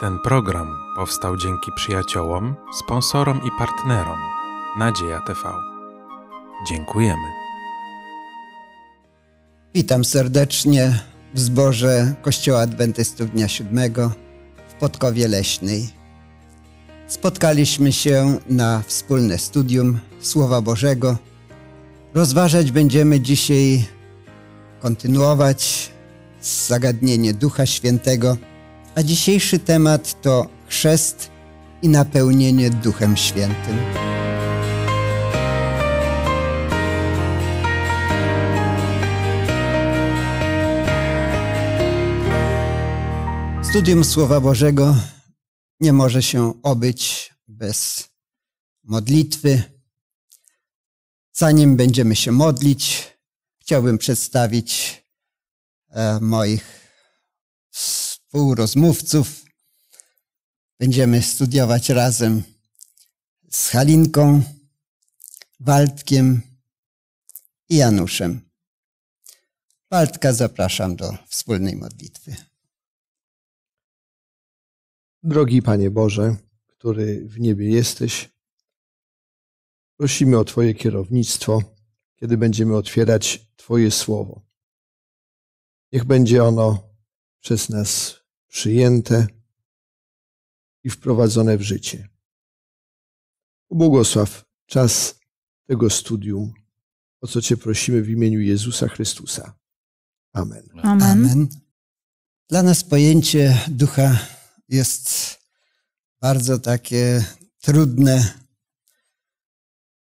Ten program powstał dzięki przyjaciołom, sponsorom i partnerom Nadzieja TV. Dziękujemy. Witam serdecznie w zborze Kościoła Adwentystów Dnia Siódmego w Podkowie Leśnej. Spotkaliśmy się na wspólne studium Słowa Bożego. Rozważać będziemy dzisiaj, kontynuować zagadnienie Ducha Świętego – a dzisiejszy temat to chrzest i napełnienie Duchem Świętym. Studium Słowa Bożego nie może się obyć bez modlitwy. Zanim będziemy się modlić, chciałbym przedstawić e, moich współrozmówców. Będziemy studiować razem z Halinką, Waldkiem i Januszem. Waldka zapraszam do wspólnej modlitwy. Drogi Panie Boże, który w niebie jesteś, prosimy o Twoje kierownictwo, kiedy będziemy otwierać Twoje słowo. Niech będzie ono przez nas przyjęte i wprowadzone w życie. Błogosław czas tego studium, o co Cię prosimy w imieniu Jezusa Chrystusa. Amen. Amen. Amen. Dla nas pojęcie ducha jest bardzo takie trudne,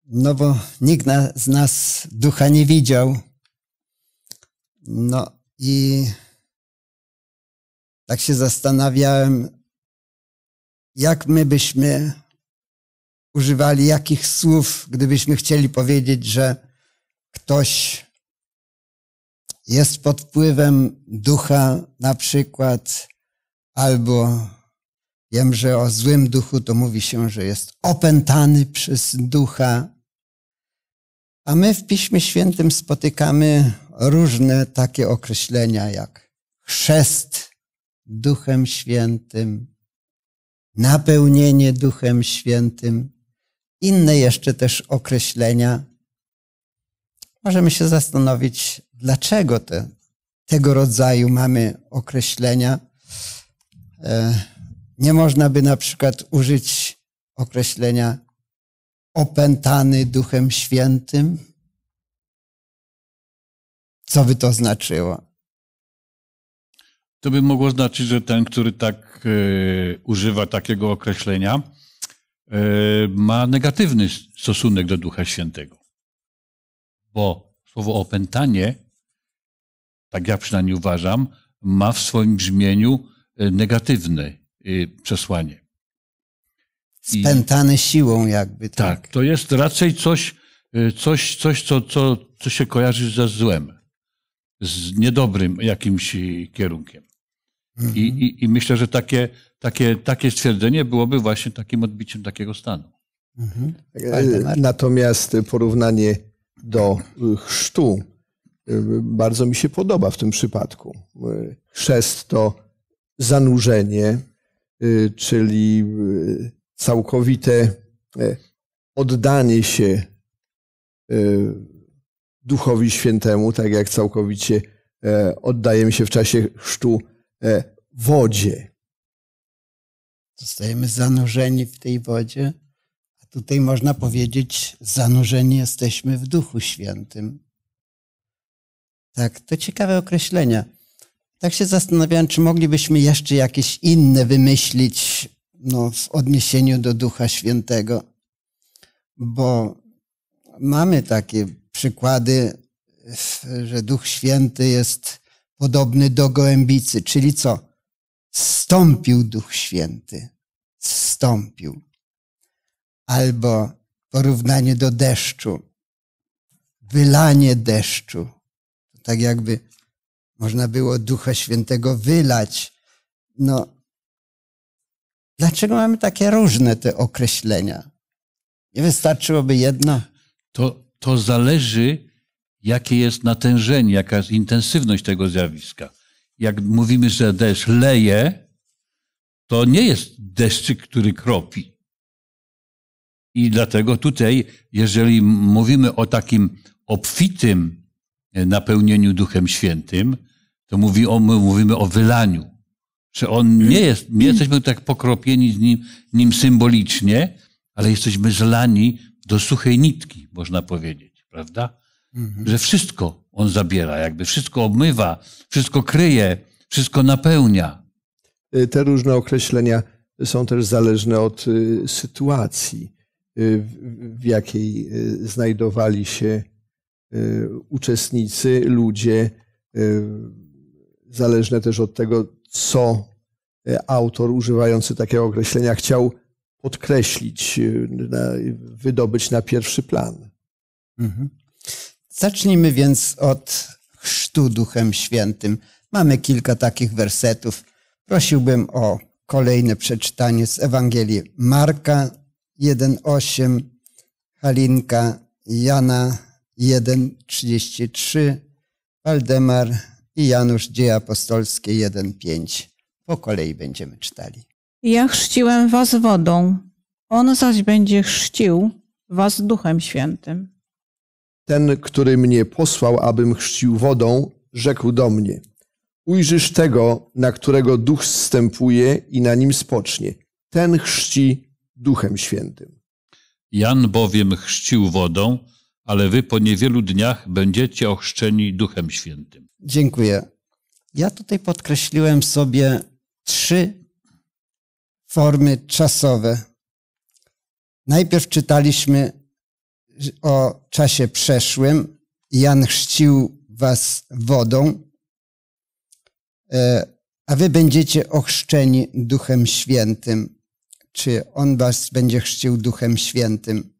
no bo nikt na, z nas ducha nie widział. No i tak się zastanawiałem, jak my byśmy używali jakich słów, gdybyśmy chcieli powiedzieć, że ktoś jest pod wpływem ducha na przykład, albo wiem, że o złym duchu to mówi się, że jest opętany przez ducha. A my w Piśmie Świętym spotykamy różne takie określenia jak chrzest Duchem Świętym, napełnienie Duchem Świętym, inne jeszcze też określenia. Możemy się zastanowić, dlaczego te, tego rodzaju mamy określenia. E, nie można by na przykład użyć określenia opętany Duchem Świętym. Co by to znaczyło? To by mogło znaczyć, że ten, który tak e, używa takiego określenia, e, ma negatywny stosunek do Ducha Świętego. Bo słowo opętanie, tak ja przynajmniej uważam, ma w swoim brzmieniu e, negatywne przesłanie. Spętany I, siłą, jakby tak. Tak, to jest raczej coś, coś, coś co, co, co się kojarzy ze złem, z niedobrym jakimś kierunkiem. Mhm. I, i, I, myślę, że takie, takie, takie stwierdzenie byłoby właśnie takim odbiciem takiego stanu. Mhm. E, natomiast porównanie do y, chrztu y, bardzo mi się podoba w tym przypadku. Y, chrzest to zanurzenie, czyli całkowite e, oddanie się Duchowi Świętemu, tak jak całkowicie e, oddajemy się w czasie chrztu E, wodzie. Zostajemy zanurzeni w tej wodzie, a tutaj można powiedzieć, zanurzeni jesteśmy w Duchu Świętym. Tak, to ciekawe określenia. Tak się zastanawiałem, czy moglibyśmy jeszcze jakieś inne wymyślić no, w odniesieniu do Ducha Świętego, bo mamy takie przykłady, że Duch Święty jest podobny do gołębicy, czyli co? Stąpił Duch Święty. Stąpił. Albo porównanie do deszczu. Wylanie deszczu. Tak jakby można było Ducha Świętego wylać. No, dlaczego mamy takie różne te określenia? Nie wystarczyłoby jedno? To, to zależy jakie jest natężenie, jaka jest intensywność tego zjawiska. Jak mówimy, że deszcz leje, to nie jest deszczyk, który kropi. I dlatego tutaj, jeżeli mówimy o takim obfitym e, napełnieniu Duchem Świętym, to mówi o, mówimy o wylaniu. Że on nie jest, nie jesteśmy tak pokropieni z nim, nim symbolicznie, ale jesteśmy zlani do suchej nitki, można powiedzieć, prawda? mhm. że wszystko on zabiera, jakby wszystko obmywa, wszystko kryje, wszystko napełnia. Y, te różne określenia są też zależne od y, sytuacji, y, w jakiej znajdowali się uczestnicy, ludzie, zależne też od tego, co autor używający takiego określenia chciał podkreślić, wydobyć na pierwszy plan. Mhm. Zacznijmy więc od chrztu Duchem Świętym. Mamy kilka takich wersetów. Prosiłbym o kolejne przeczytanie z Ewangelii Marka 1,8, Halinka Jana 1,33, Waldemar i Janusz Dzieje Apostolskie 1,5. Po kolei będziemy czytali. Ja chrzciłem was wodą, on zaś będzie chrzcił was Duchem Świętym. Ten, który mnie posłał, abym chrzcił wodą, rzekł do mnie: Ujrzysz tego, na którego duch zstępuje i na nim spocznie. Ten chrzci duchem świętym. Jan bowiem chrzcił wodą, ale wy po niewielu dniach będziecie ochrzczeni duchem świętym. Dziękuję. Ja tutaj podkreśliłem sobie trzy formy czasowe. Najpierw czytaliśmy o czasie przeszłym Jan chrzcił was wodą, e, a wy będziecie ochrzczeni Duchem Świętym. Czy On was będzie chrzcił Duchem Świętym?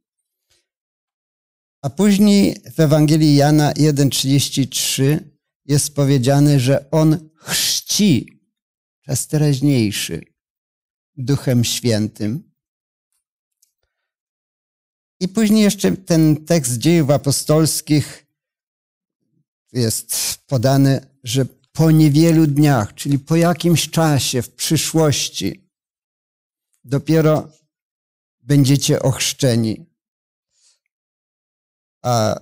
A później w Ewangelii Jana 1,33 jest powiedziane, że On chrzci, czas teraźniejszy, Duchem Świętym. I później jeszcze ten tekst dziejów apostolskich jest podany, że po niewielu dniach, czyli po jakimś czasie w przyszłości, dopiero będziecie ochrzczeni. A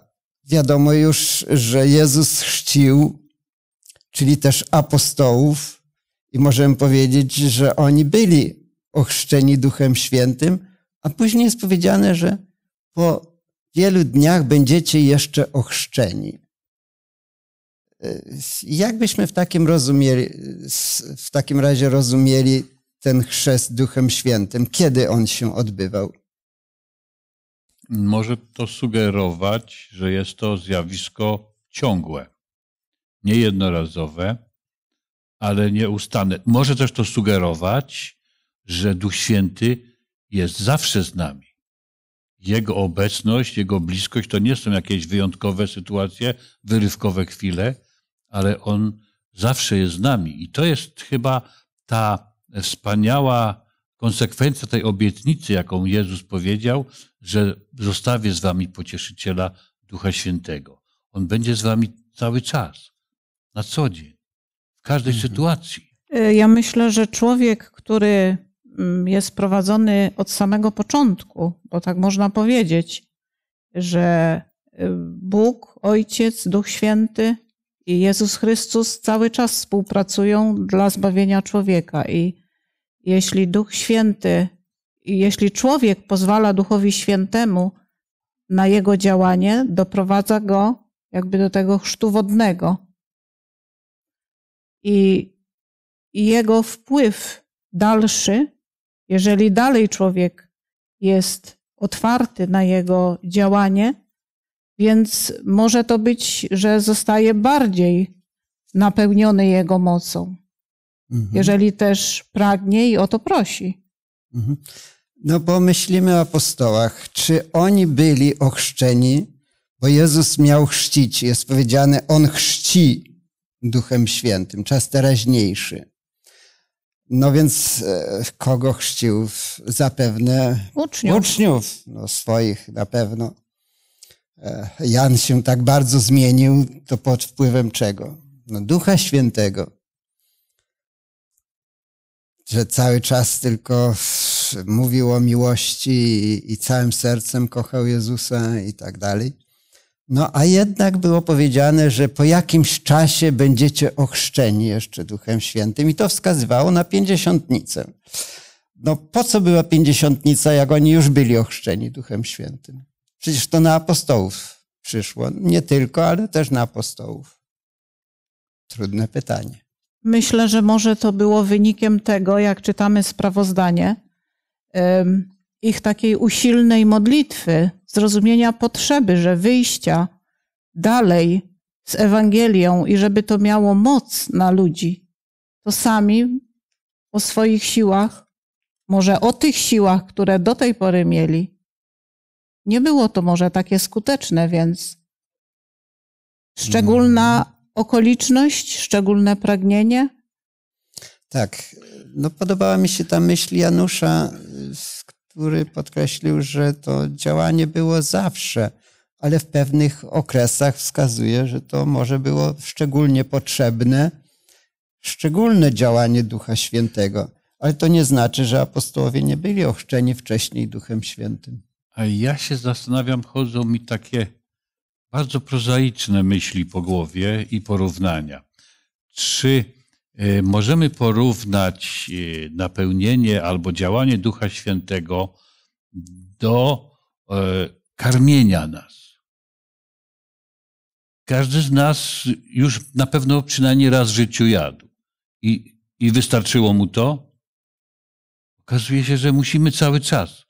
wiadomo już, że Jezus chrzcił, czyli też apostołów, i możemy powiedzieć, że oni byli ochrzczeni Duchem Świętym, a później jest powiedziane, że po wielu dniach będziecie jeszcze ochrzczeni. Jakbyśmy w takim, rozumieli, w takim razie rozumieli ten chrzest Duchem Świętym? Kiedy on się odbywał? Może to sugerować, że jest to zjawisko ciągłe, niejednorazowe, ale nieustanne. Może też to sugerować, że Duch Święty jest zawsze z nami jego obecność, jego bliskość to nie są jakieś wyjątkowe sytuacje, wyrywkowe chwile, ale on zawsze jest z nami. I to jest chyba ta wspaniała konsekwencja tej obietnicy, jaką Jezus powiedział, że zostawię z wami pocieszyciela Ducha Świętego. On będzie z wami cały czas, na co dzień, w każdej mhm. sytuacji. Ja myślę, że człowiek, który Mm, jest prowadzony od samego początku, bo tak można powiedzieć, że y, Bóg, Ojciec, Duch Święty i Jezus Chrystus cały czas współpracują dla zbawienia człowieka. I jeśli Duch Święty, jeśli człowiek pozwala Duchowi Świętemu na jego działanie, doprowadza go jakby do tego chrztu wodnego. I jego wpływ dalszy jeżeli dalej człowiek jest otwarty na jego działanie, więc może to być, że zostaje bardziej napełniony jego mocą. Mhm. Jeżeli też pragnie i o to prosi. Mhm. No bo myślimy o apostołach. Czy oni byli ochrzczeni? Bo Jezus miał chrzcić. Jest powiedziane, On chrzci Duchem Świętym, czas teraźniejszy. No więc e, kogo chrzcił? Zapewne uczniów, uczniów no swoich na pewno. E, Jan się tak bardzo zmienił, to pod wpływem czego? No, Ducha Świętego. Że cały czas tylko mówił o miłości i, i całym sercem kochał Jezusa i tak dalej. No a jednak było powiedziane, że po jakimś czasie będziecie ochrzczeni jeszcze Duchem Świętym i to wskazywało na pięćdziesiątnicę. No po co była pięćdziesiątnica, jak oni już byli ochrzczeni Duchem Świętym? Przecież to na apostołów przyszło. Nie tylko, ale też na apostołów. Trudne pytanie. Myślę, że może to było wynikiem tego, jak czytamy sprawozdanie, ich takiej usilnej modlitwy zrozumienia potrzeby, że wyjścia dalej z Ewangelią i żeby to miało moc na ludzi, to sami o swoich siłach, może o tych siłach, które do tej pory mieli, nie było to może takie skuteczne, więc szczególna mhm. okoliczność, szczególne pragnienie. Tak, no podobała mi się ta myśl Janusza który podkreślił, że to działanie było zawsze, ale w pewnych okresach wskazuje, że to może było szczególnie potrzebne, szczególne działanie Ducha Świętego. Ale to nie znaczy, że apostołowie nie byli ochrzczeni wcześniej Duchem Świętym. A ja się zastanawiam, chodzą mi takie bardzo prozaiczne myśli po głowie i porównania. Czy E, możemy porównać e, napełnienie albo działanie Ducha Świętego do e, karmienia nas. Każdy z nas już na pewno przynajmniej raz w życiu jadł. I, i wystarczyło mu to? Okazuje się, że musimy cały czas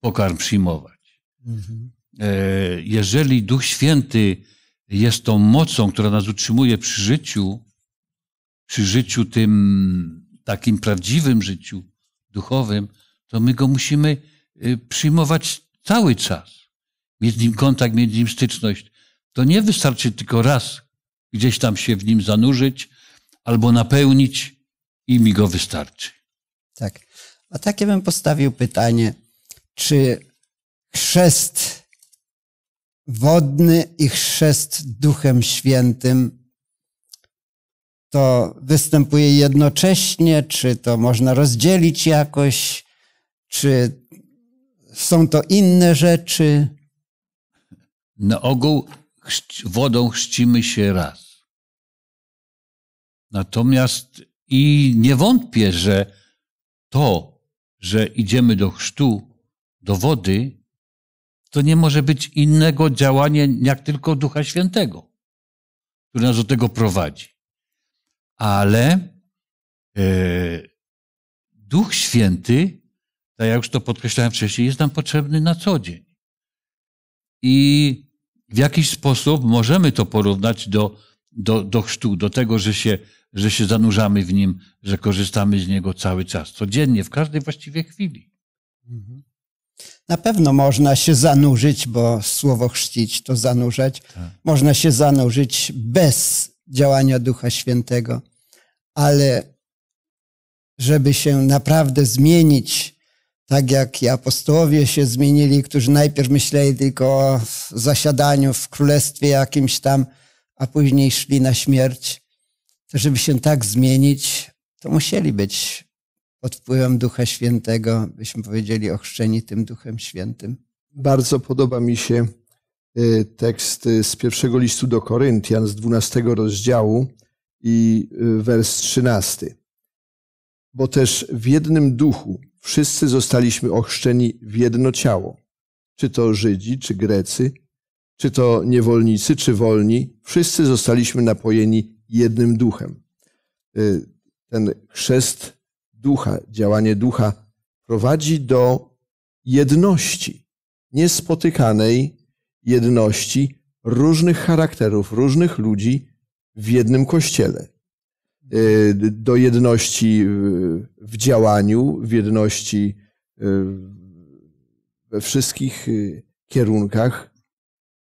pokarm przyjmować. Mhm. Jeżeli Duch Święty jest tą mocą, która nas utrzymuje przy życiu, przy życiu tym takim prawdziwym życiu duchowym, to my go musimy y, przyjmować cały czas. Mieć nim kontakt, mieć nim styczność. To nie wystarczy tylko raz gdzieś tam się w nim zanurzyć albo napełnić i mi go wystarczy. Tak. A takie bym postawił pytanie, czy chrzest wodny i chrzest Duchem Świętym to występuje jednocześnie, czy to można rozdzielić jakoś, czy są to inne rzeczy? Na ogół wodą chrzcimy się raz. Natomiast i nie wątpię, że to, że idziemy do chrztu, do wody, to nie może być innego działania jak tylko Ducha Świętego, który nas do tego prowadzi ale e, Duch Święty, tak jak już to podkreślałem wcześniej, jest nam potrzebny na co dzień. I w jakiś sposób możemy to porównać do, do, do chrztu, do tego, że się, że się zanurzamy w nim, że korzystamy z niego cały czas, codziennie, w każdej właściwie chwili. Mhm. Na pewno można się zanurzyć, bo słowo chrzcić to zanurzać. Tak. Można się zanurzyć bez działania Ducha Świętego, ale żeby się naprawdę zmienić, tak jak i apostołowie się zmienili, którzy najpierw myśleli tylko o zasiadaniu w królestwie jakimś tam, a później szli na śmierć, to żeby się tak zmienić, to musieli być pod wpływem Ducha Świętego, byśmy powiedzieli, ochrzczeni tym Duchem Świętym. Bardzo podoba mi się Y, tekst y, z pierwszego listu do Koryntian z 12 rozdziału i y, wers 13. Bo też w jednym duchu wszyscy zostaliśmy ochrzczeni w jedno ciało, czy to Żydzi, czy Grecy, czy to niewolnicy, czy wolni, wszyscy zostaliśmy napojeni jednym duchem. Ten chrzest ducha, działanie ducha prowadzi do jedności niespotykanej jedności różnych charakterów, różnych ludzi w jednym kościele. E, do jedności w działaniu, w jedności e, we wszystkich e, kierunkach.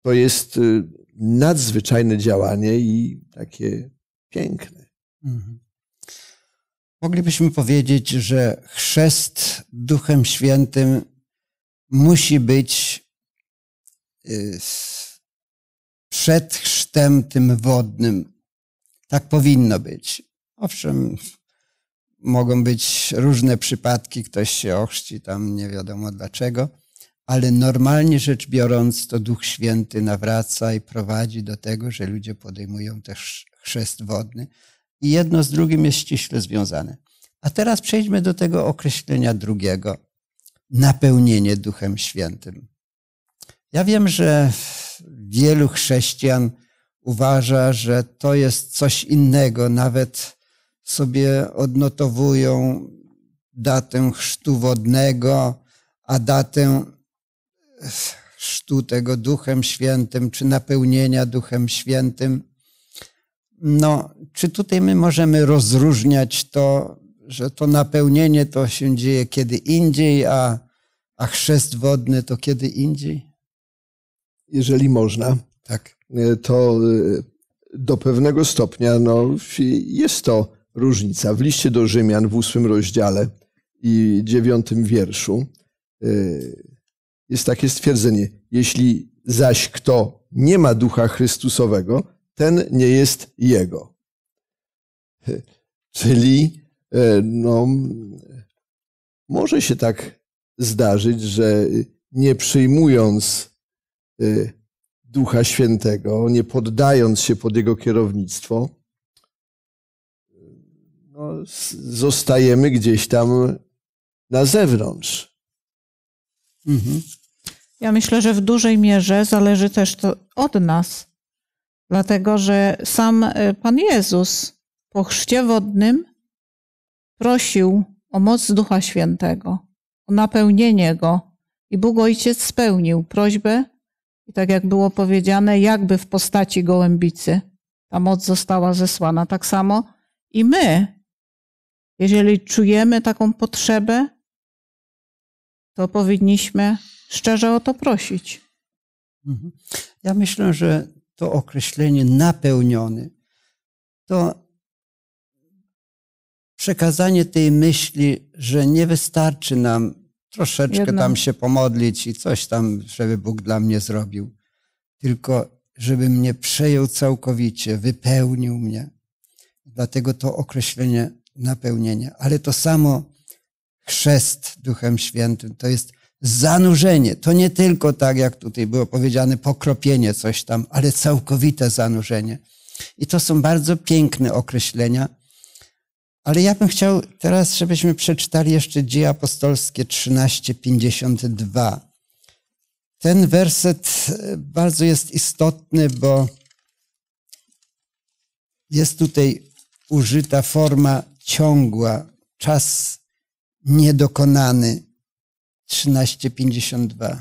To jest nadzwyczajne działanie i takie piękne. Mhm. Moglibyśmy powiedzieć, że chrzest Duchem Świętym musi być Y, przed chrztem tym wodnym. Tak powinno być. Owszem, mogą być różne przypadki, ktoś się ochrzci tam nie wiadomo dlaczego, ale normalnie rzecz biorąc, to Duch Święty nawraca i prowadzi do tego, że ludzie podejmują też chrzest wodny i jedno z drugim jest ściśle związane. A teraz przejdźmy do tego określenia drugiego napełnienie Duchem Świętym. Ja wiem, że wielu chrześcijan uważa, że to jest coś innego, nawet sobie odnotowują datę chrztu wodnego, a datę e, chrztu tego Duchem Świętym, czy napełnienia Duchem Świętym. No, czy tutaj my możemy rozróżniać to, że to napełnienie to się dzieje kiedy indziej, a, a chrzest wodny to kiedy indziej? jeżeli można, tak. E, to e, do pewnego stopnia no, jest to różnica. W liście do Rzymian w ósmym rozdziale i dziewiątym wierszu e, jest takie stwierdzenie: Jeśli zaś kto nie ma ducha Chrystusowego, ten nie jest jego. Czyli no, może się tak zdarzyć, że nie przyjmując Y, Ducha Świętego, nie poddając się pod Jego kierownictwo, no, zostajemy gdzieś tam na zewnątrz. Mhm. Ja myślę, że w dużej mierze zależy też to od nas, dlatego że sam y, Pan Jezus po chrzcie wodnym prosił o moc Ducha Świętego, o napełnienie Go i Bóg Ojciec spełnił prośbę i tak jak było powiedziane, jakby w postaci gołębicy ta moc została zesłana. Tak samo i my, jeżeli czujemy taką potrzebę, to powinniśmy szczerze o to prosić. Mhm. Ja myślę, że to określenie napełniony to przekazanie tej myśli, że nie wystarczy nam troszeczkę tam się pomodlić i coś tam, żeby Bóg dla mnie zrobił. Tylko żeby mnie przejął całkowicie, wypełnił mnie. Dlatego to określenie napełnienie. Ale to samo chrzest Duchem Świętym to jest zanurzenie. To nie tylko tak, jak tutaj było powiedziane, pokropienie coś tam, ale całkowite zanurzenie. I to są bardzo piękne określenia ale ja bym chciał teraz, żebyśmy przeczytali jeszcze Dzieje Apostolskie 13:52. Ten werset e, bardzo jest istotny, bo jest tutaj użyta forma ciągła, czas niedokonany. 13:52.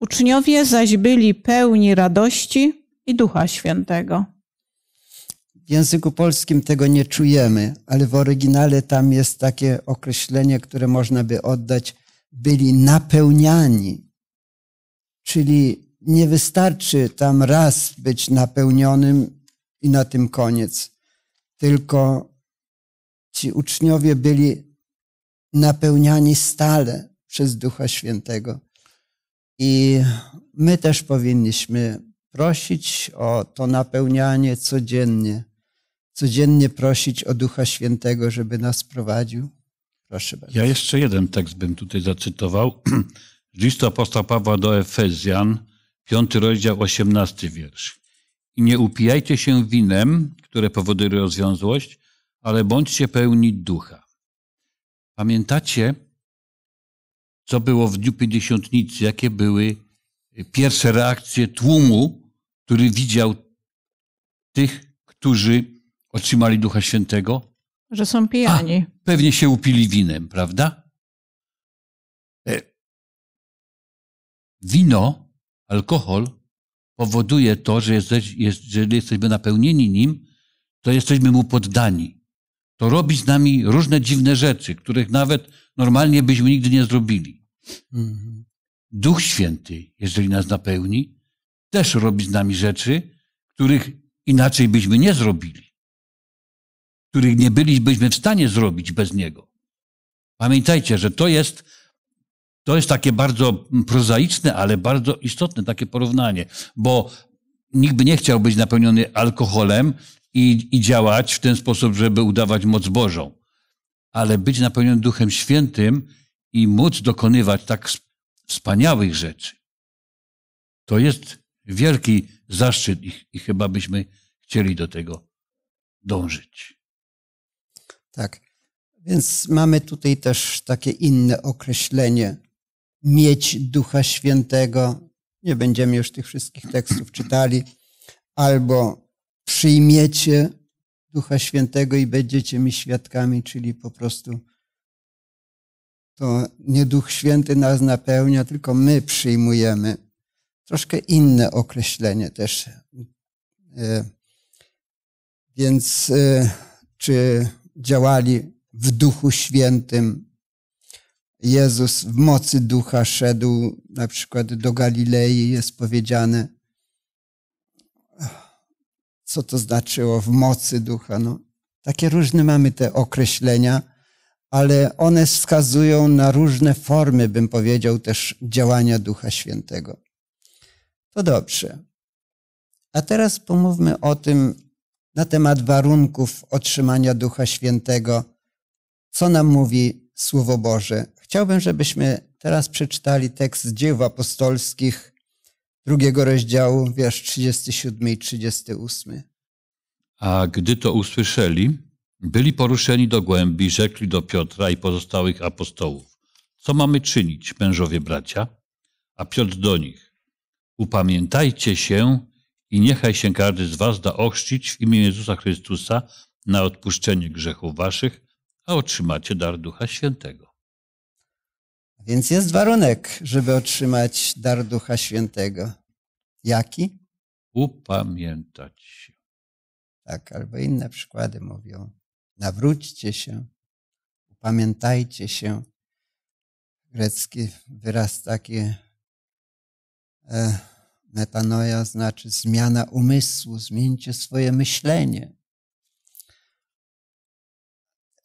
Uczniowie zaś byli pełni radości i Ducha Świętego w języku polskim tego nie czujemy, ale w oryginale tam jest takie określenie, które można by oddać, byli napełniani. Czyli nie wystarczy tam raz być napełnionym i na tym koniec, tylko ci uczniowie byli napełniani stale przez Ducha Świętego. I my też powinniśmy prosić o to napełnianie codziennie, codziennie prosić o Ducha Świętego, żeby nas prowadził? Proszę bardzo. Ja jeszcze jeden tekst bym tutaj zacytował. List apostoła Pawła do Efezjan, 5 rozdział, 18 wiersz. I nie upijajcie się winem, które powoduje rozwiązłość, ale bądźcie pełni ducha. Pamiętacie, co było w Dniu Pięćdziesiątnicy, jakie były pierwsze reakcje tłumu, który widział tych, którzy otrzymali Ducha Świętego? Że są pijani. A, pewnie się upili winem, prawda? E, wino, alkohol powoduje to, że jesteś, jeżeli jesteśmy napełnieni nim, to jesteśmy mu poddani. To robi z nami różne dziwne rzeczy, których nawet normalnie byśmy nigdy nie zrobili. Mhm. Duch Święty, jeżeli nas napełni, też robi z nami rzeczy, których inaczej byśmy nie zrobili których nie bylibyśmy w stanie zrobić bez niego. Pamiętajcie, że to jest, to jest takie bardzo prozaiczne, ale bardzo istotne takie porównanie, bo nikt by nie chciał być napełniony alkoholem i, i działać w ten sposób, żeby udawać moc Bożą. Ale być napełniony Duchem Świętym i móc dokonywać tak wspaniałych rzeczy. To jest wielki zaszczyt i, i chyba byśmy chcieli do tego dążyć. Tak. Więc mamy tutaj też takie inne określenie. Mieć Ducha Świętego. Nie będziemy już tych wszystkich tekstów czytali. Albo przyjmiecie Ducha Świętego i będziecie mi świadkami, czyli po prostu to nie Duch Święty nas napełnia, tylko my przyjmujemy. Troszkę inne określenie też. E, więc e, czy działali w Duchu Świętym. Jezus w mocy Ducha szedł na przykład do Galilei, jest powiedziane, co to znaczyło w mocy Ducha. No, takie różne mamy te określenia, ale one wskazują na różne formy, bym powiedział, też działania Ducha Świętego. To dobrze. A teraz pomówmy o tym, na temat warunków otrzymania Ducha Świętego, co nam mówi Słowo Boże. Chciałbym, żebyśmy teraz przeczytali tekst z dzieł apostolskich drugiego rozdziału, wiersz 37 i 38. A gdy to usłyszeli, byli poruszeni do głębi, rzekli do Piotra i pozostałych apostołów: Co mamy czynić, mężowie bracia? A Piotr do nich: Upamiętajcie się i niechaj się każdy z was da ochrzcić w imię Jezusa Chrystusa na odpuszczenie grzechów waszych, a otrzymacie dar Ducha Świętego. Więc jest warunek, żeby otrzymać dar Ducha Świętego. Jaki? Upamiętać się. Tak, albo inne przykłady mówią. Nawróćcie się, upamiętajcie się. Grecki wyraz taki. E Metanoja znaczy zmiana umysłu, zmieńcie swoje myślenie.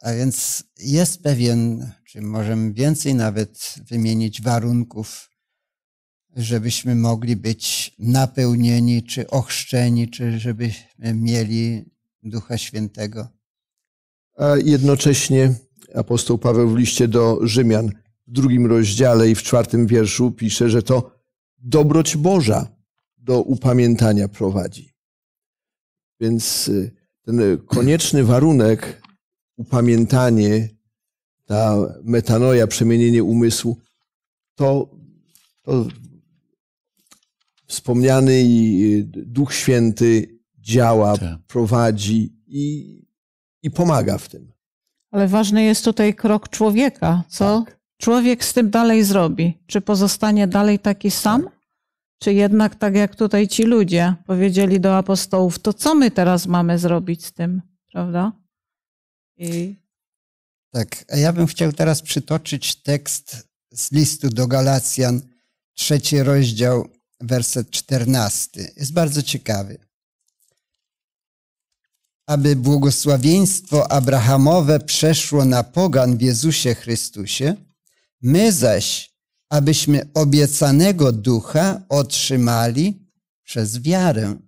A więc jest pewien, czy możemy więcej nawet wymienić warunków, żebyśmy mogli być napełnieni, czy ochrzczeni, czy żebyśmy mieli Ducha Świętego. A jednocześnie apostoł Paweł w liście do Rzymian w drugim rozdziale i w czwartym wierszu pisze, że to dobroć Boża do upamiętania prowadzi. Więc y, ten konieczny warunek, upamiętanie, ta metanoja, przemienienie umysłu, to, to wspomniany y, Duch Święty działa, tak. prowadzi i, i pomaga w tym. Ale ważny jest tutaj krok człowieka, co tak. człowiek z tym dalej zrobi. Czy pozostanie dalej taki sam? Tak. Czy jednak tak jak tutaj ci ludzie powiedzieli do apostołów, to co my teraz mamy zrobić z tym, prawda? I... Tak, a ja bym chciał teraz przytoczyć tekst z listu do Galacjan, trzeci rozdział, werset czternasty. Jest bardzo ciekawy. Aby błogosławieństwo Abrahamowe przeszło na pogan w Jezusie Chrystusie, my zaś abyśmy obiecanego ducha otrzymali przez wiarę.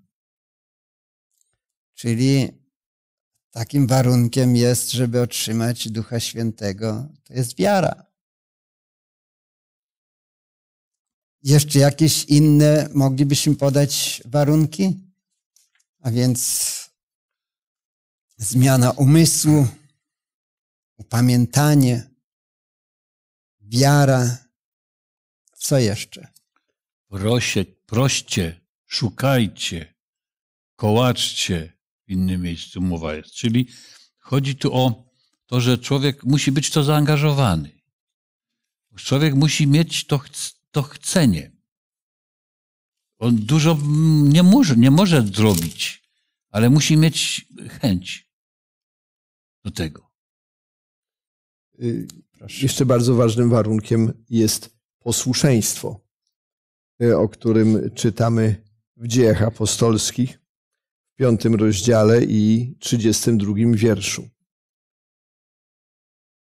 Czyli takim warunkiem jest, żeby otrzymać ducha świętego, to jest wiara. Jeszcze jakieś inne moglibyśmy podać warunki? A więc zmiana umysłu, upamiętanie, wiara, co jeszcze? Prosie, proście, szukajcie, kołaczcie. W innym miejscu mowa jest. Czyli chodzi tu o to, że człowiek musi być to zaangażowany. Człowiek musi mieć to, to chcenie. On dużo nie może, nie może zrobić, ale musi mieć chęć do tego. Proszę. Y, jeszcze bardzo ważnym warunkiem jest posłuszeństwo, y, o którym czytamy w dziejach apostolskich w piątym rozdziale i trzydziestym drugim wierszu.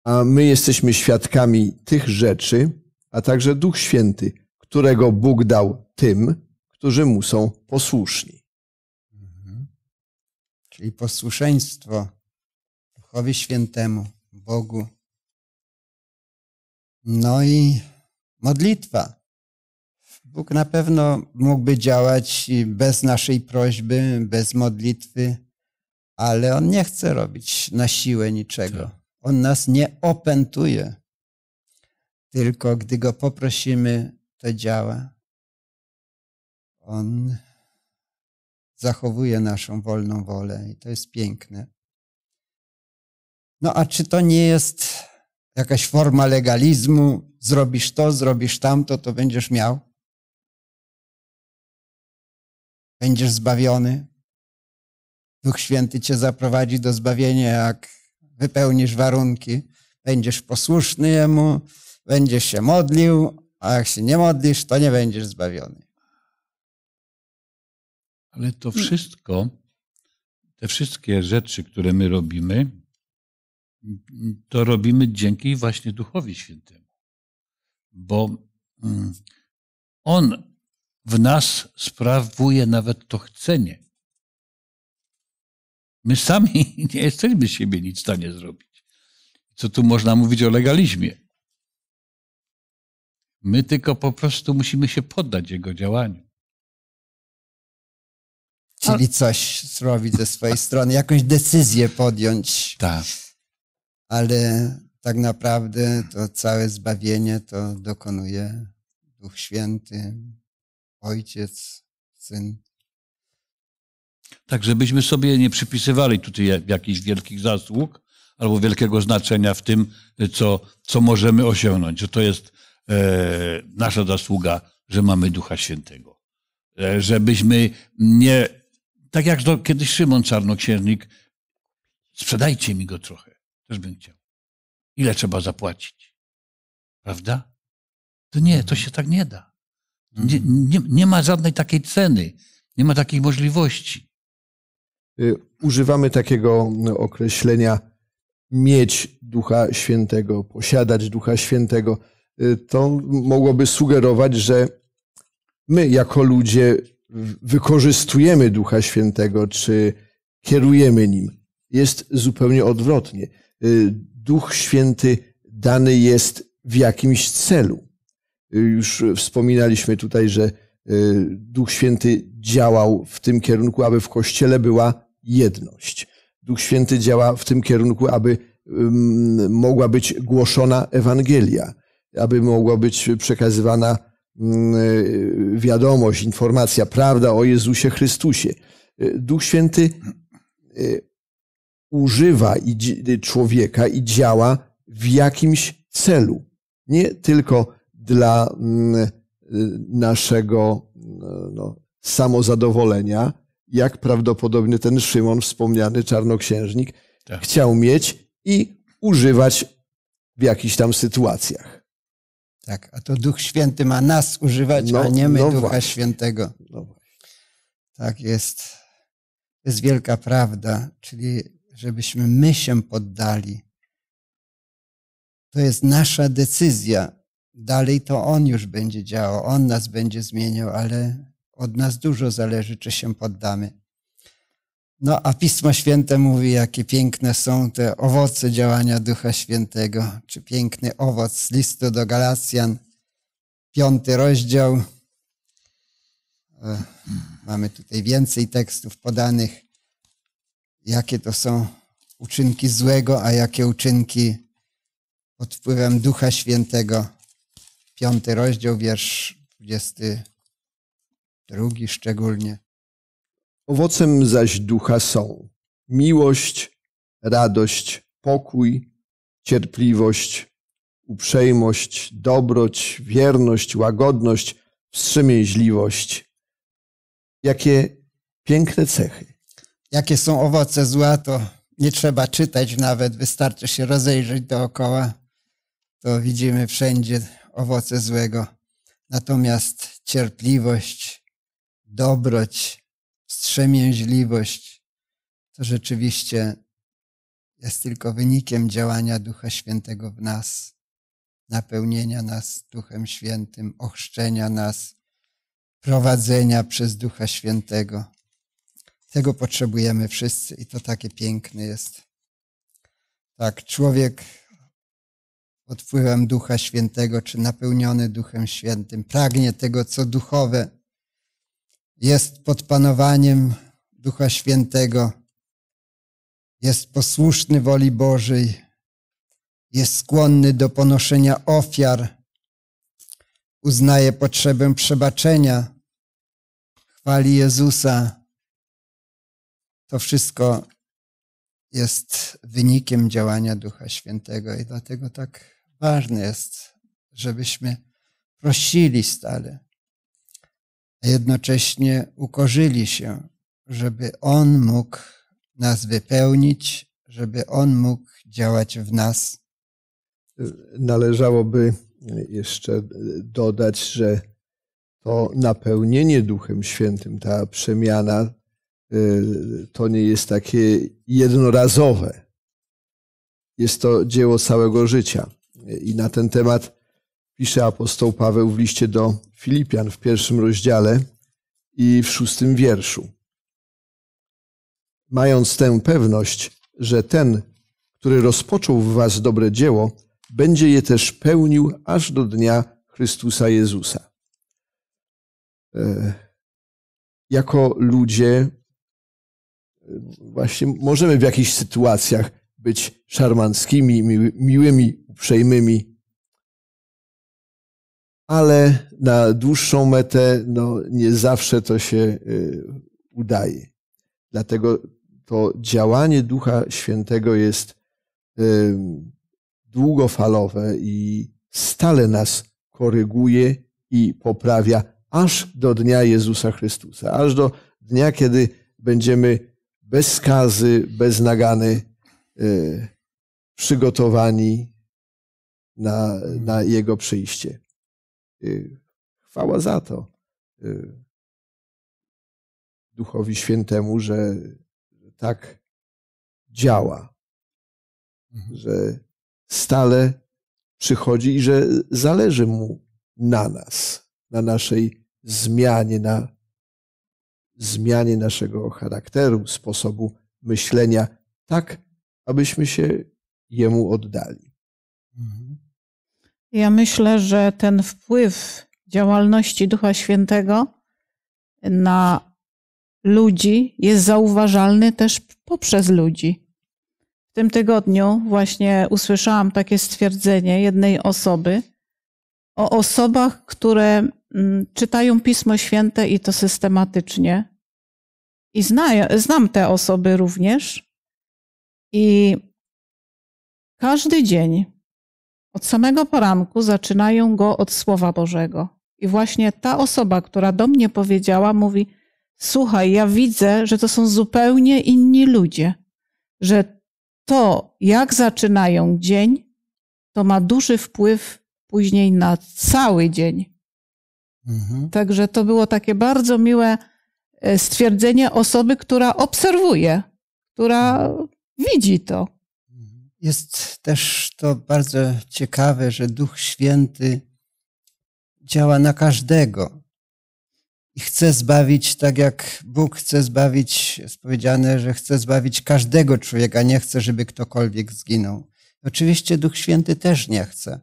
A my jesteśmy świadkami tych rzeczy, a także Duch Święty, którego Bóg dał tym, którzy mu są posłuszni. Mhm. Czyli posłuszeństwo Duchowi Świętemu, Bogu. No i modlitwa. Bóg na pewno mógłby działać bez naszej prośby, bez modlitwy, ale On nie chce robić na siłę niczego. Tak. On nas nie opętuje. Tylko gdy Go poprosimy, to działa. On zachowuje naszą wolną wolę i to jest piękne. No a czy to nie jest jakaś forma legalizmu, zrobisz to, zrobisz tamto, to będziesz miał. Będziesz zbawiony. Duch Święty cię zaprowadzi do zbawienia, jak wypełnisz warunki. Będziesz posłuszny Jemu, będziesz się modlił, a jak się nie modlisz, to nie będziesz zbawiony. Ale to wszystko, te wszystkie rzeczy, które my robimy, to robimy dzięki właśnie Duchowi Świętemu, bo mm, On w nas sprawuje nawet to chcenie. My sami nie jesteśmy siebie nic w stanie zrobić. Co tu można mówić o legalizmie? My tylko po prostu musimy się poddać jego działaniu. Czyli coś zrobić ze swojej strony, jakąś decyzję podjąć. Tak ale tak naprawdę to całe zbawienie to dokonuje Duch Święty, Ojciec, Syn. Tak, żebyśmy sobie nie przypisywali tutaj jakichś wielkich zasług albo wielkiego znaczenia w tym, co, co możemy osiągnąć, że to jest e, nasza zasługa, że mamy Ducha Świętego. E, żebyśmy nie, tak jak do, kiedyś Szymon Czarnoksiernik, sprzedajcie mi go trochę też bym chciał. Ile trzeba zapłacić? Prawda? To nie, to się tak nie da. Nie, nie, nie ma żadnej takiej ceny, nie ma takiej możliwości. Y, używamy takiego no, określenia mieć Ducha Świętego, posiadać Ducha Świętego. Y, to mogłoby sugerować, że my jako ludzie wykorzystujemy Ducha Świętego, czy kierujemy nim. Jest zupełnie odwrotnie. Y, Duch Święty dany jest w jakimś celu. Y, już wspominaliśmy tutaj, że y, Duch Święty działał w tym kierunku, aby w Kościele była jedność. Duch Święty działa w tym kierunku, aby mogła być głoszona Ewangelia, aby mogła być przekazywana wiadomość, informacja, prawda o Jezusie Chrystusie. Duch Święty używa i człowieka i działa w jakimś celu. Nie tylko dla mm, y, naszego no, no, samozadowolenia, jak prawdopodobnie ten Szymon, wspomniany czarnoksiężnik, tak. chciał mieć i używać w jakichś tam sytuacjach. Tak, a to Duch Święty ma nas używać, no, a nie my no Ducha właśnie. Świętego. No tak jest. To jest wielka prawda, czyli żebyśmy my się poddali. To jest nasza decyzja. Dalej to On już będzie działał, On nas będzie zmieniał, ale od nas dużo zależy, czy się poddamy. No a Pismo Święte mówi, jakie piękne są te owoce działania Ducha Świętego, czy piękny owoc z listu do Galacjan, piąty rozdział. E, mamy tutaj więcej tekstów podanych jakie to są uczynki złego, a jakie uczynki pod wpływem Ducha Świętego. Piąty rozdział, wiersz 22 szczególnie. Owocem zaś ducha są miłość, radość, pokój, cierpliwość, uprzejmość, dobroć, wierność, łagodność, wstrzemięźliwość. Jakie piękne cechy. Jakie są owoce zła, to nie trzeba czytać nawet, wystarczy się rozejrzeć dookoła, to widzimy wszędzie owoce złego. Natomiast cierpliwość, dobroć, wstrzemięźliwość to rzeczywiście jest tylko wynikiem działania Ducha Świętego w nas, napełnienia nas Duchem Świętym, ochrzczenia nas, prowadzenia przez Ducha Świętego. Tego potrzebujemy wszyscy i to takie piękne jest. Tak, człowiek pod wpływem Ducha Świętego, czy napełniony Duchem Świętym, pragnie tego, co duchowe, jest pod panowaniem Ducha Świętego, jest posłuszny woli Bożej, jest skłonny do ponoszenia ofiar, uznaje potrzebę przebaczenia, chwali Jezusa, to wszystko jest wynikiem działania Ducha Świętego i dlatego tak ważne jest, żebyśmy prosili stale, a jednocześnie ukorzyli się, żeby On mógł nas wypełnić, żeby On mógł działać w nas. Należałoby jeszcze dodać, że to napełnienie Duchem Świętym, ta przemiana, Y, to nie jest takie jednorazowe. Jest to dzieło całego życia. I na ten temat pisze apostoł Paweł w liście do Filipian w pierwszym rozdziale i w szóstym wierszu. Mając tę pewność, że ten, który rozpoczął w was dobre dzieło, będzie je też pełnił aż do dnia Chrystusa Jezusa. E, jako ludzie właśnie możemy w jakichś sytuacjach być szarmanckimi, miłymi, uprzejmymi, ale na dłuższą metę no, nie zawsze to się y, udaje. Dlatego to działanie Ducha Świętego jest y, długofalowe i stale nas koryguje i poprawia aż do dnia Jezusa Chrystusa, aż do dnia, kiedy będziemy bez skazy, bez nagany y, przygotowani na, na Jego przyjście. Y, chwała za to y, Duchowi Świętemu, że tak działa, mhm. że stale przychodzi i że zależy Mu na nas, na naszej zmianie, na zmianie naszego charakteru, sposobu myślenia, tak abyśmy się jemu oddali. Mhm. Ja myślę, że ten wpływ działalności Ducha Świętego na ludzi jest zauważalny też poprzez ludzi. W tym tygodniu właśnie usłyszałam takie stwierdzenie jednej osoby o osobach, które Mm, czytają Pismo Święte i to systematycznie. I znam te osoby również. I każdy dzień od samego poranku zaczynają go od Słowa Bożego. I właśnie ta osoba, która do mnie powiedziała, mówi: Słuchaj, ja widzę, że to są zupełnie inni ludzie, że to, jak zaczynają dzień, to ma duży wpływ później na cały dzień. Mhm. Także to było takie bardzo miłe e, stwierdzenie osoby, która obserwuje, która widzi to. Jest też to bardzo ciekawe, że Duch Święty działa na każdego i chce zbawić, tak jak Bóg chce zbawić, jest powiedziane, że chce zbawić każdego człowieka, nie chce, żeby ktokolwiek zginął. Oczywiście Duch Święty też nie chce,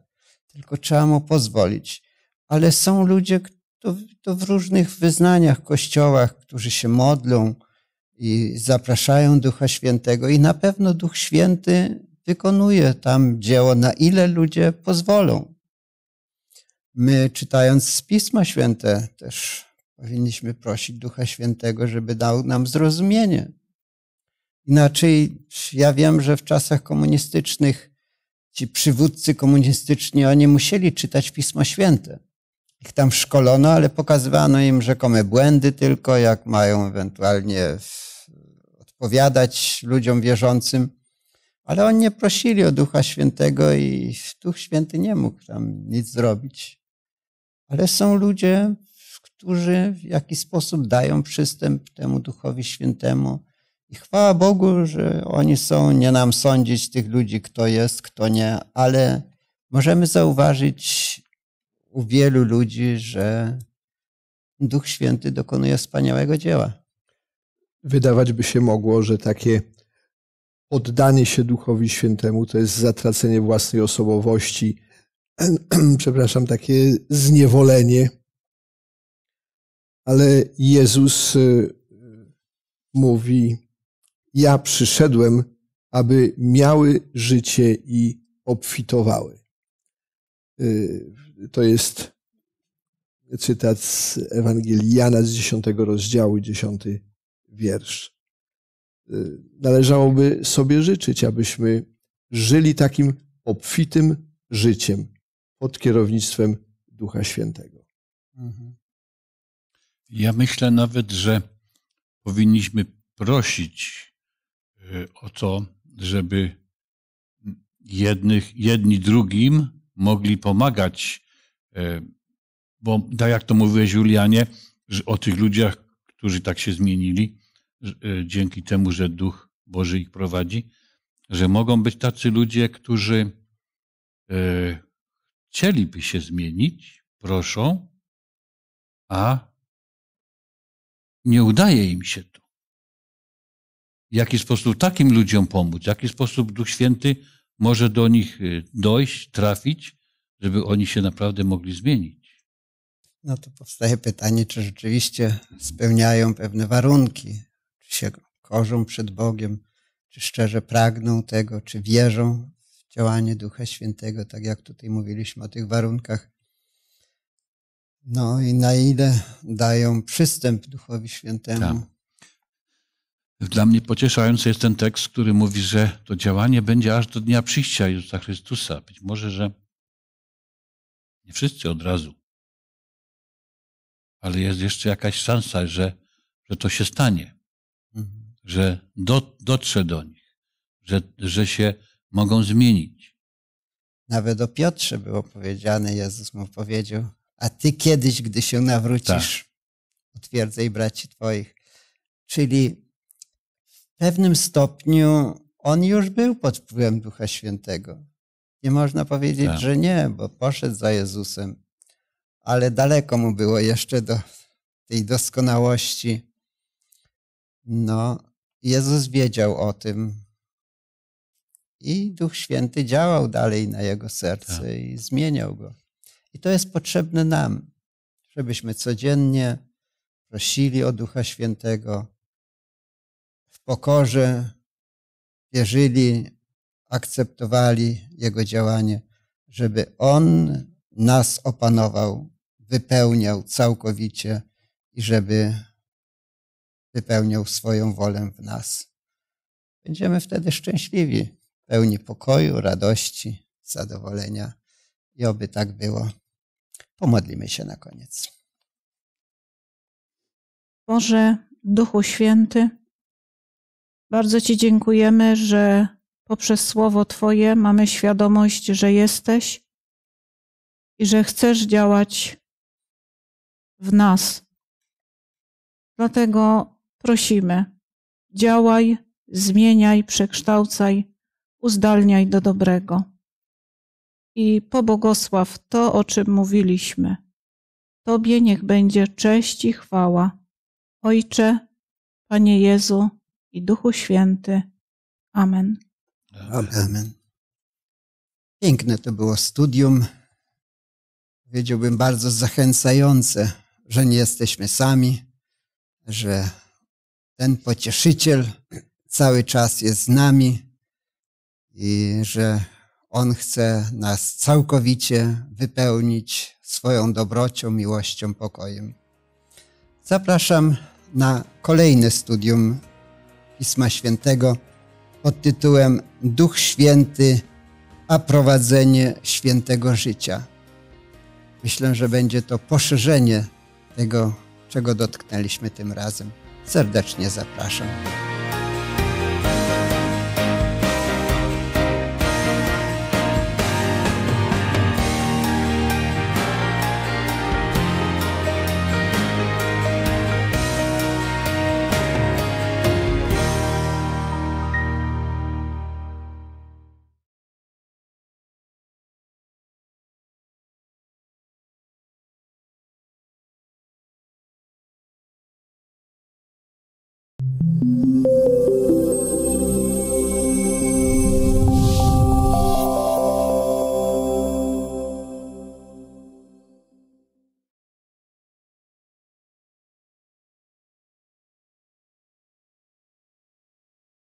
tylko trzeba mu pozwolić. Ale są ludzie, to, to w różnych wyznaniach, kościołach, którzy się modlą i zapraszają Ducha Świętego. I na pewno Duch Święty wykonuje tam dzieło, na ile ludzie pozwolą. My, czytając Pisma Święte, też powinniśmy prosić Ducha Świętego, żeby dał nam zrozumienie. Inaczej, ja wiem, że w czasach komunistycznych ci przywódcy komunistyczni, oni musieli czytać Pismo Święte ich tam szkolono, ale pokazywano im rzekome błędy tylko, jak mają ewentualnie odpowiadać ludziom wierzącym. Ale oni nie prosili o Ducha Świętego i Duch Święty nie mógł tam nic zrobić. Ale są ludzie, którzy w jakiś sposób dają przystęp temu Duchowi Świętemu. I chwała Bogu, że oni są, nie nam sądzić tych ludzi, kto jest, kto nie, ale możemy zauważyć u wielu ludzi, że Duch Święty dokonuje wspaniałego dzieła. Wydawać by się mogło, że takie oddanie się Duchowi Świętemu to jest zatracenie własnej osobowości, przepraszam, takie zniewolenie. Ale Jezus y, mówi: Ja przyszedłem, aby miały życie i obfitowały. Y, to jest cytat z Ewangelii Jana z 10 rozdziału, 10 wiersz. Y, należałoby sobie życzyć, abyśmy żyli takim obfitym życiem pod kierownictwem Ducha Świętego. Mhm. Ja myślę nawet, że powinniśmy prosić y, o to, żeby jednych, jedni drugim mogli pomagać, e, bo tak jak to mówiłeś Julianie, o tych ludziach, którzy tak się zmienili, e, dzięki temu, że Duch Boży ich prowadzi, że mogą być tacy ludzie, którzy e, chcieliby się zmienić, proszą, a nie udaje im się to. W jaki sposób takim ludziom pomóc? W jaki sposób Duch Święty może do nich y, dojść, trafić, żeby oni się naprawdę mogli zmienić. No to powstaje pytanie, czy rzeczywiście spełniają pewne warunki, czy się korzą przed Bogiem, czy szczerze pragną tego, czy wierzą w działanie Ducha Świętego, tak jak tutaj mówiliśmy o tych warunkach. No i na ile dają przystęp Duchowi Świętemu. Tak. Dla mnie pocieszający jest ten tekst, który mówi, że to działanie będzie aż do dnia przyjścia Jezusa Chrystusa. Być może, że nie wszyscy od razu, ale jest jeszcze jakaś szansa, że, że to się stanie, mhm. że do, dotrze do nich, że, że się mogą zmienić. Nawet o Piotrze było powiedziane, Jezus mu powiedział, a ty kiedyś, gdy się nawrócisz, tak. braci twoich. Czyli w pewnym stopniu on już był pod wpływem Ducha Świętego. Nie można powiedzieć, tak. że nie, bo poszedł za Jezusem, ale daleko mu było jeszcze do tej doskonałości. No, Jezus wiedział o tym, i Duch Święty działał dalej na jego serce tak. i zmieniał go. I to jest potrzebne nam, żebyśmy codziennie prosili o Ducha Świętego, pokorze wierzyli, akceptowali Jego działanie, żeby On nas opanował, wypełniał całkowicie i żeby wypełniał swoją wolę w nas. Będziemy wtedy szczęśliwi, pełni pokoju, radości, zadowolenia i oby tak było. Pomodlimy się na koniec. Boże, Duchu Święty, bardzo Ci dziękujemy, że poprzez Słowo Twoje mamy świadomość, że jesteś i że chcesz działać w nas. Dlatego prosimy, działaj, zmieniaj, przekształcaj, uzdalniaj do dobrego. I pobłogosław to, o czym mówiliśmy. Tobie niech będzie cześć i chwała. Ojcze, Panie Jezu, i Duchu Święty. Amen. Amen. Amen. Piękne to było studium. Powiedziałbym bardzo zachęcające, że nie jesteśmy sami, że ten pocieszyciel cały czas jest z nami i że on chce nas całkowicie wypełnić swoją dobrocią, miłością, pokojem. Zapraszam na kolejne studium Pisma Świętego pod tytułem Duch Święty, a prowadzenie świętego życia. Myślę, że będzie to poszerzenie tego, czego dotknęliśmy tym razem. Serdecznie zapraszam.